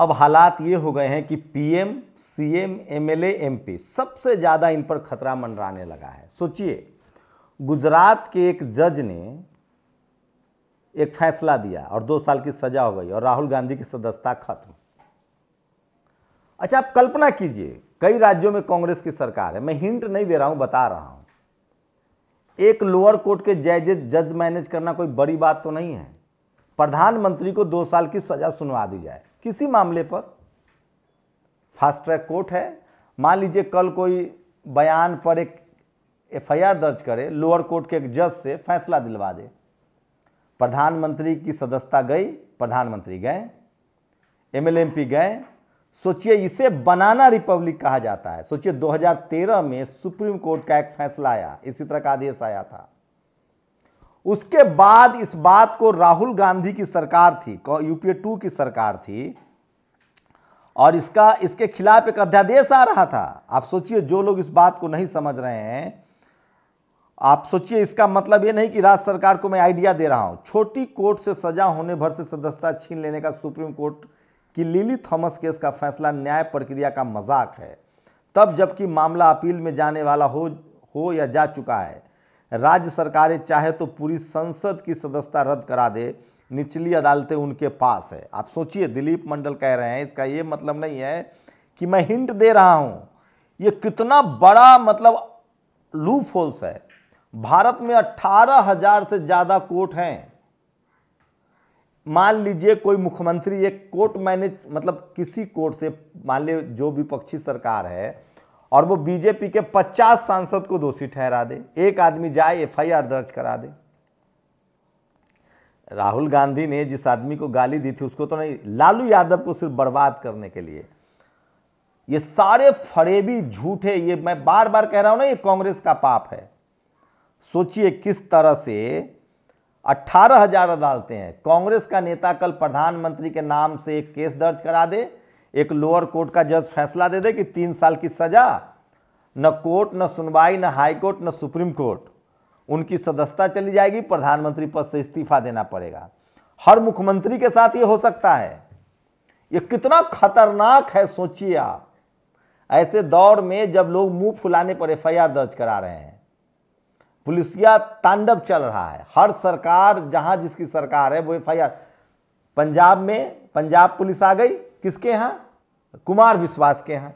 अब हालात ये हो गए हैं कि पीएम, सीएम, एमएलए, एमपी सबसे ज़्यादा इन पर खतरा मंडराने लगा है सोचिए गुजरात के एक जज ने एक फैसला दिया और दो साल की सजा हो गई और राहुल गांधी की सदस्यता खत्म अच्छा आप कल्पना कीजिए कई राज्यों में कांग्रेस की सरकार है मैं हिंट नहीं दे रहा हूं बता रहा हूं एक लोअर कोर्ट के जज जज मैनेज करना कोई बड़ी बात तो नहीं है प्रधानमंत्री को दो साल की सजा सुनवा दी जाए किसी मामले पर फास्ट ट्रैक कोर्ट है मान लीजिए कल कोई बयान पर एक एफआईआर दर्ज करे लोअर कोर्ट के एक जज से फैसला दिलवा दे प्रधानमंत्री की सदस्यता गई प्रधानमंत्री गए एमएलएमपी गए सोचिए इसे बनाना रिपब्लिक कहा जाता है सोचिए 2013 में सुप्रीम कोर्ट का एक फैसला आया इसी तरह का आदेश आया था उसके बाद इस बात को राहुल गांधी की सरकार थी यूपीए टू की सरकार थी और इसका इसके खिलाफ एक अध्यादेश आ रहा था आप सोचिए जो लोग इस बात को नहीं समझ रहे हैं आप सोचिए इसका मतलब ये नहीं कि राज्य सरकार को मैं आइडिया दे रहा हूं छोटी कोर्ट से सजा होने भर से सदस्यता छीन लेने का सुप्रीम कोर्ट की लिली थॉमस केस का फैसला न्याय प्रक्रिया का मजाक है तब जबकि मामला अपील में जाने वाला हो हो या जा चुका है राज्य सरकारें चाहे तो पूरी संसद की सदस्यता रद्द करा दे निचली अदालतें उनके पास है आप सोचिए दिलीप मंडल कह रहे हैं इसका ये मतलब नहीं है कि मैं हिंट दे रहा हूं ये कितना बड़ा मतलब लूप होल्स है भारत में अट्ठारह हजार से ज्यादा कोर्ट हैं मान लीजिए कोई मुख्यमंत्री एक कोर्ट मैनेज मतलब किसी कोर्ट से मान लीजिए जो विपक्षी सरकार है और वो बीजेपी के 50 सांसद को दोषी ठहरा दे एक आदमी जाए एफआईआर दर्ज करा दे राहुल गांधी ने जिस आदमी को गाली दी थी उसको तो नहीं लालू यादव को सिर्फ बर्बाद करने के लिए ये सारे फरेबी झूठे ये मैं बार बार कह रहा हूं ना ये कांग्रेस का पाप है सोचिए किस तरह से अट्ठारह हजार अदालतें हैं कांग्रेस का नेता कल प्रधानमंत्री के नाम से एक केस दर्ज करा दे एक लोअर कोर्ट का जज फैसला दे दे कि तीन साल की सजा न कोर्ट न सुनवाई न हाई कोर्ट न सुप्रीम कोर्ट उनकी सदस्यता चली जाएगी प्रधानमंत्री पद से इस्तीफा देना पड़ेगा हर मुख्यमंत्री के साथ ये हो सकता है ये कितना खतरनाक है सोचिए आप ऐसे दौर में जब लोग मुंह फुलाने पर एफआईआर दर्ज करा रहे हैं पुलिसिया तांडव चल रहा है हर सरकार जहां जिसकी सरकार है वो एफआईआर पंजाब में पंजाब पुलिस आ गई किसके यहां कुमार विश्वास के यहां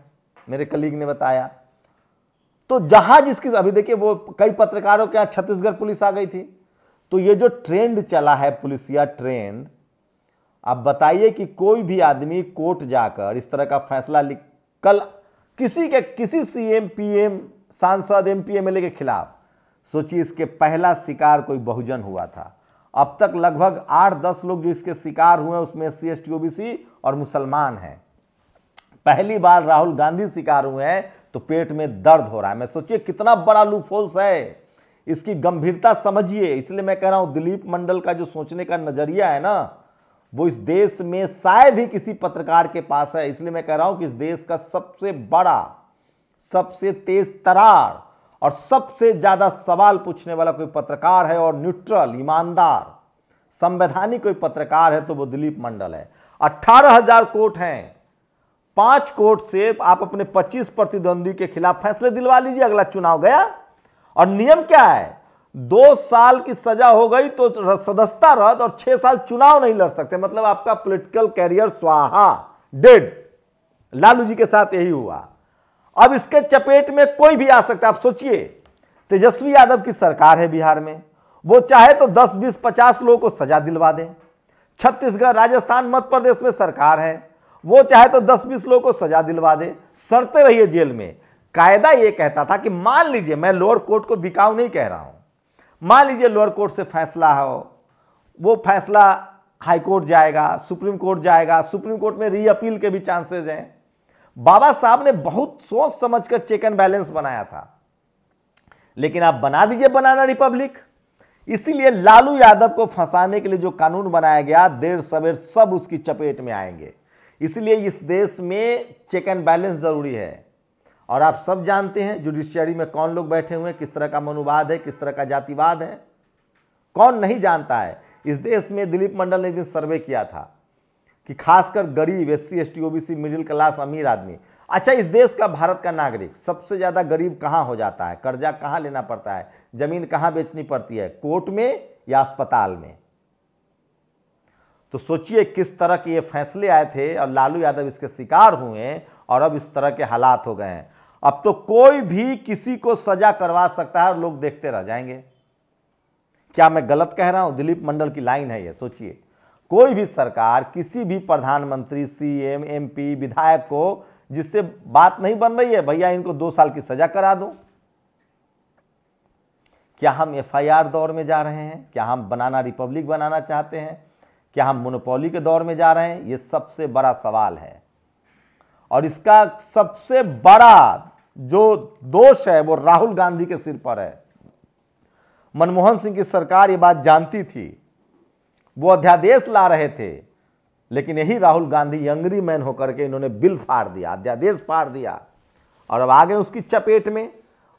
मेरे कलीग ने बताया तो जहां जिसकी अभी देखिए वो कई पत्रकारों के यहां छत्तीसगढ़ पुलिस आ गई थी तो ये जो ट्रेंड चला है पुलिसिया ट्रेंड आप बताइए कि कोई भी आदमी कोर्ट जाकर इस तरह का फैसला लिख कल किसी के किसी सीएम पीएम सांसद एमपीएमएलए के खिलाफ सोचिए इसके पहला शिकार कोई बहुजन हुआ था अब तक लगभग आठ दस लोग जो इसके शिकार हुए उसमें एस सी एस ओबीसी और मुसलमान हैं पहली बार राहुल गांधी शिकार हुए हैं तो पेट में दर्द हो रहा है मैं सोचिए कितना बड़ा लूफोल्स है इसकी गंभीरता समझिए इसलिए मैं कह रहा हूं दिलीप मंडल का जो सोचने का नजरिया है ना वो इस देश में शायद ही किसी पत्रकार के पास है इसलिए मैं कह रहा हूं कि इस देश का सबसे बड़ा सबसे तेज तरार और सबसे ज़्यादा सवाल पूछने वाला कोई पत्रकार है और न्यूट्रल ईमानदार संवैधानिक कोई पत्रकार है तो वो दिलीप मंडल है अट्ठारह हजार कोर्ट हैं पांच कोर्ट से आप अपने पच्चीस प्रतिद्वंदी के खिलाफ फैसले दिलवा लीजिए अगला चुनाव गया और नियम क्या है दो साल की सजा हो गई तो सदस्यता रद्द और छह साल चुनाव नहीं लड़ सकते मतलब आपका पॉलिटिकल कैरियर स्वाहा डेड लालू जी के साथ यही हुआ अब इसके चपेट में कोई भी आ सकता है आप सोचिए तेजस्वी यादव की सरकार है बिहार में वो चाहे तो 10, 20, 50 लोगों को सजा दिलवा दें छत्तीसगढ़ राजस्थान मध्य प्रदेश में सरकार है वो चाहे तो 10, 20 लोगों को सजा दिलवा दे सड़ते रहिए जेल में कायदा ये कहता था कि मान लीजिए मैं लोअर कोर्ट को बिकाऊ नहीं कह रहा हूँ मान लीजिए लोअर कोर्ट से फैसला हो वो फैसला हाई कोर्ट जाएगा सुप्रीम कोर्ट जाएगा सुप्रीम कोर्ट में रीअपील के भी चांसेज हैं बाबा साहब ने बहुत सोच समझकर चेक एंड बैलेंस बनाया था लेकिन आप बना दीजिए बनाना रिपब्लिक इसीलिए लालू यादव को फंसाने के लिए जो कानून बनाया गया देर सवेर सब उसकी चपेट में आएंगे इसलिए इस देश में चेक एंड बैलेंस जरूरी है और आप सब जानते हैं जुडिशियरी में कौन लोग बैठे हुए हैं किस तरह का मनुवाद है किस तरह का जातिवाद है कौन नहीं जानता है इस देश में दिलीप मंडल ने एक दिन सर्वे किया था कि खासकर गरीब S C S T OBC middle class अमीर आदमी अच्छा इस देश का भारत का नागरिक सबसे ज़्यादा गरीब कहाँ हो जाता है कर्जा कहाँ लेना पड़ता है ज़मीन कहाँ बेचनी पड़ती है कोर्ट में या अस्पताल में तो सोचिए किस तरह के ये फैसले आए थे और लालू यादव इसके शिकार हुए और अब इस तरह के हालात हो गए हैं अब तो कोई भी किसी को सजा करवा सकता है और लोग देखते रह जाएंगे क्या मैं गलत कह रहा हूं दिलीप मंडल की लाइन है ये सोचिए कोई भी सरकार किसी भी प्रधानमंत्री सीएम एमपी विधायक को जिससे बात नहीं बन रही है भैया इनको दो साल की सजा करा दो क्या हम एफआईआर दौर में जा रहे हैं क्या हम बनाना रिपब्लिक बनाना चाहते हैं क्या हम मोनोपोली के दौर में जा रहे हैं यह सबसे बड़ा सवाल है और इसका सबसे बड़ा जो दोष है वो राहुल गांधी के सिर पर है मनमोहन सिंह की सरकार ये बात जानती थी वो अध्यादेश ला रहे थे लेकिन यही राहुल गांधी यंगरी मैन होकर के इन्होंने बिल फाड़ दिया अध्यादेश फाड़ दिया और अब आ गए उसकी चपेट में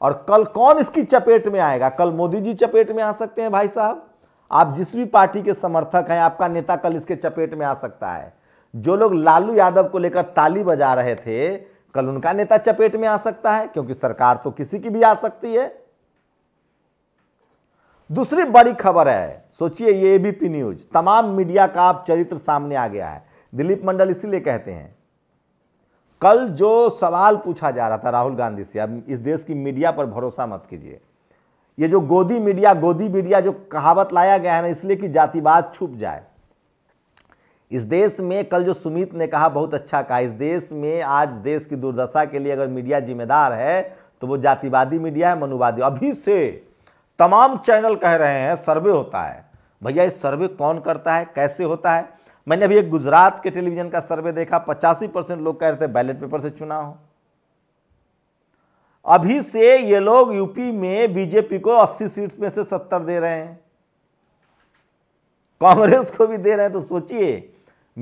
और कल कौन इसकी चपेट में आएगा कल मोदी जी चपेट में आ सकते हैं भाई साहब आप जिस भी पार्टी के समर्थक हैं आपका नेता कल इसके चपेट में आ सकता है जो लोग लालू यादव को लेकर ताली बजा रहे थे कल उनका नेता चपेट में आ सकता है क्योंकि सरकार तो किसी की भी आ सकती है दूसरी बड़ी खबर है सोचिए ये एबीपी न्यूज तमाम मीडिया का आप चरित्र सामने आ गया है दिलीप मंडल इसीलिए कहते हैं कल जो सवाल पूछा जा रहा था राहुल गांधी से अब इस देश की मीडिया पर भरोसा मत कीजिए ये जो गोदी मीडिया गोदी मीडिया जो कहावत लाया गया है ना इसलिए कि जातिवाद छुप जाए इस देश में कल जो सुमित ने कहा बहुत अच्छा कहा इस देश में आज देश की दुर्दशा के लिए अगर मीडिया जिम्मेदार है तो वो जातिवादी मीडिया है मनुवादी अभी से तमाम चैनल कह रहे हैं सर्वे होता है भैया ये सर्वे कौन करता है कैसे होता है मैंने अभी एक गुजरात के टेलीविजन का सर्वे देखा पचासी परसेंट लोग कह रहे थे बैलेट पेपर से चुनाव हो अभी से ये लोग यूपी में बीजेपी को 80 सीट्स में से 70 दे रहे हैं कांग्रेस को भी दे रहे हैं तो सोचिए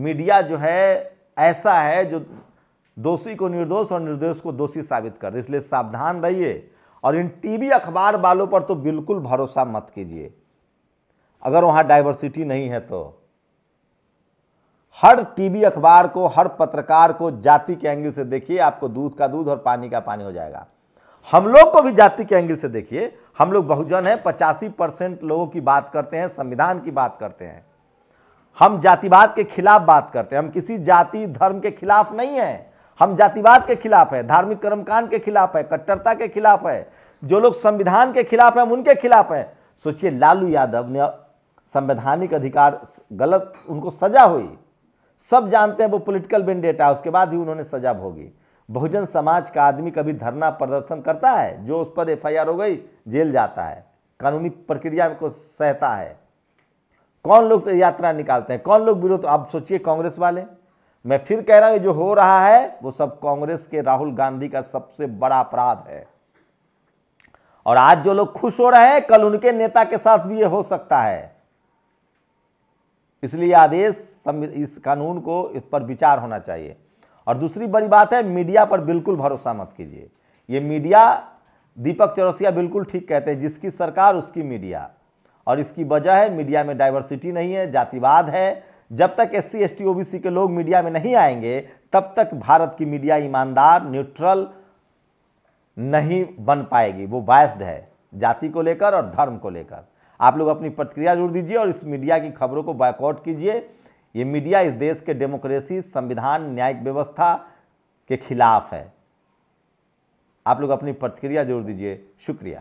मीडिया जो है ऐसा है जो दोषी को निर्दोष और निर्दोष को दोषी साबित कर इसलिए सावधान रहिए और इन टीवी अखबार वालों पर तो बिल्कुल भरोसा मत कीजिए अगर वहां डाइवर्सिटी नहीं है तो हर टीवी अखबार को हर पत्रकार को जाति के एंगल से देखिए आपको दूध का दूध और पानी का पानी हो जाएगा हम लोग को भी जाति के एंगल से देखिए हम लोग बहुजन हैं पचासी परसेंट लोगों की बात करते हैं संविधान की बात करते हैं हम जातिवाद के खिलाफ बात करते हैं हम किसी जाति धर्म के खिलाफ नहीं हैं हम जातिवाद के खिलाफ है धार्मिक कर्मकांड के खिलाफ है कट्टरता के खिलाफ है जो लोग संविधान के खिलाफ हैं हम उनके खिलाफ है सोचिए लालू यादव ने संवैधानिक अधिकार गलत उनको सजा हुई सब जानते हैं वो पॉलिटिकल बेंडेटा उसके बाद ही उन्होंने सजा भोगी बहुजन समाज का आदमी कभी धरना प्रदर्शन करता है जो उस पर एफआईआर हो गई जेल जाता है कानूनी प्रक्रिया को सहता है कौन लोग यात्रा निकालते हैं कौन लोग विरोध तो आप सोचिए कांग्रेस वाले मैं फिर कह रहा हूं जो हो रहा है वो सब कांग्रेस के राहुल गांधी का सबसे बड़ा अपराध है और आज जो लोग खुश हो रहे हैं कल उनके नेता के साथ भी ये हो सकता है इसलिए आदेश इस कानून को इस पर विचार होना चाहिए और दूसरी बड़ी बात है मीडिया पर बिल्कुल भरोसा मत कीजिए ये मीडिया दीपक चौरसिया बिल्कुल ठीक कहते हैं जिसकी सरकार उसकी मीडिया और इसकी वजह है मीडिया में डाइवर्सिटी नहीं है जातिवाद है जब तक S C S T C के लोग मीडिया में नहीं आएंगे तब तक भारत की मीडिया ईमानदार न्यूट्रल नहीं बन पाएगी वो बायस्ड है जाति को लेकर और धर्म को लेकर आप लोग अपनी प्रतिक्रिया जोड़ दीजिए और इस मीडिया की खबरों को बायकॉट कीजिए ये मीडिया इस देश के डेमोक्रेसी संविधान न्यायिक व्यवस्था के खिलाफ है आप लोग अपनी प्रतिक्रिया जोड़ दीजिए शुक्रिया